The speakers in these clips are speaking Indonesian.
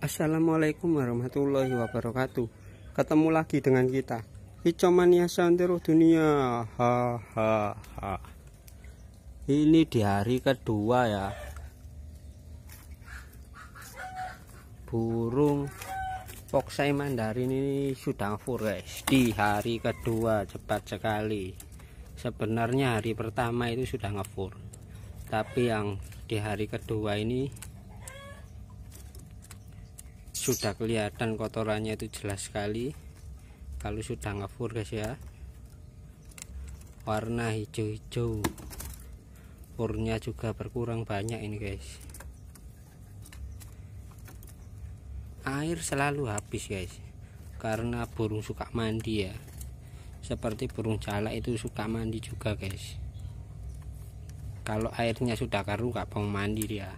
Assalamualaikum warahmatullahi wabarakatuh Ketemu lagi dengan kita Kicomania Santero Dunia ha, ha, ha. Ini di hari kedua ya Burung Poksai Mandarin ini sudah full guys Di hari kedua cepat sekali Sebenarnya hari pertama itu sudah ngefur Tapi yang di hari kedua ini sudah kelihatan kotorannya itu jelas sekali kalau sudah ngefur guys ya warna hijau-hijau furnya juga berkurang banyak ini guys air selalu habis guys karena burung suka mandi ya seperti burung jala itu suka mandi juga guys kalau airnya sudah karu gak mau mandi dia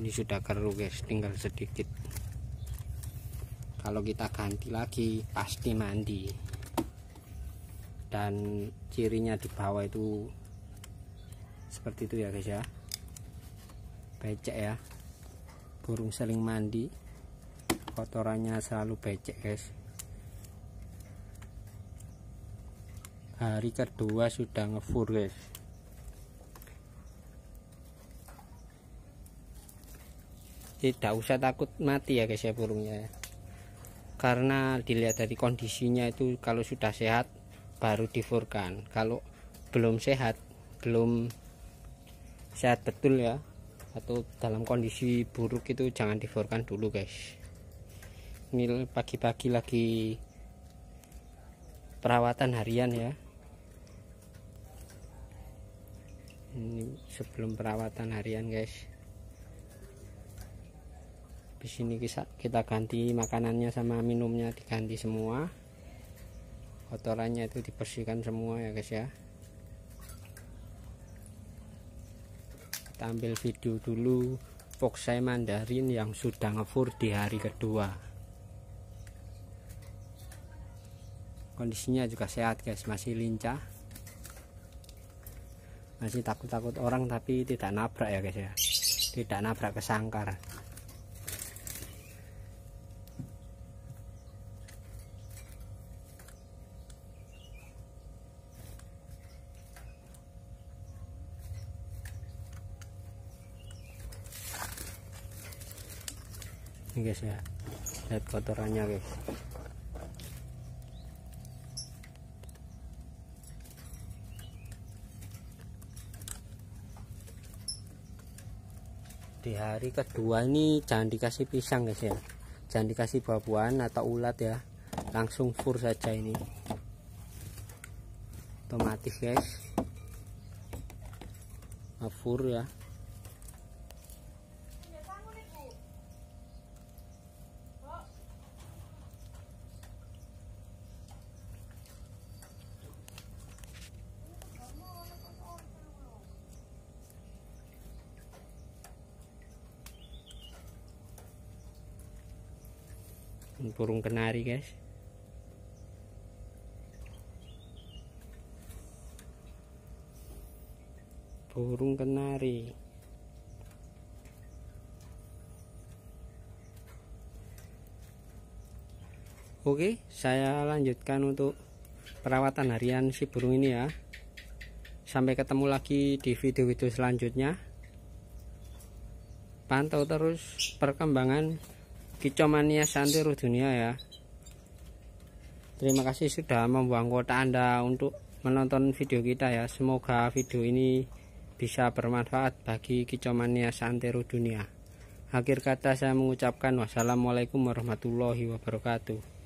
ini sudah keruh guys tinggal sedikit kalau kita ganti lagi pasti mandi dan cirinya di bawah itu seperti itu ya guys ya becek ya burung seling mandi kotorannya selalu becek guys hari kedua sudah ngefur guys tidak usah takut mati ya guys ya burungnya ya. karena dilihat dari kondisinya itu kalau sudah sehat baru difurkan kalau belum sehat belum sehat betul ya atau dalam kondisi buruk itu jangan difurkan dulu guys ini pagi-pagi lagi perawatan harian ya ini sebelum perawatan harian guys habis ini kita ganti makanannya sama minumnya diganti semua kotorannya itu dibersihkan semua ya guys ya kita ambil video dulu Foxai mandarin yang sudah ngefur di hari kedua kondisinya juga sehat guys masih lincah masih takut-takut orang tapi tidak nabrak ya guys ya tidak nabrak ke sangkar ini guys ya lihat kotorannya guys di hari kedua ini jangan dikasih pisang guys ya jangan dikasih babuan atau ulat ya langsung fur saja ini otomatis guys nah, fur ya burung kenari guys burung kenari Oke, saya lanjutkan untuk perawatan harian si burung ini ya. Sampai ketemu lagi di video-video selanjutnya. Pantau terus perkembangan Kicomania Santiru Dunia ya Terima kasih sudah membuang kuota Anda untuk menonton video kita ya Semoga video ini bisa bermanfaat bagi Kicomania Santiru Dunia Akhir kata saya mengucapkan wassalamualaikum warahmatullahi wabarakatuh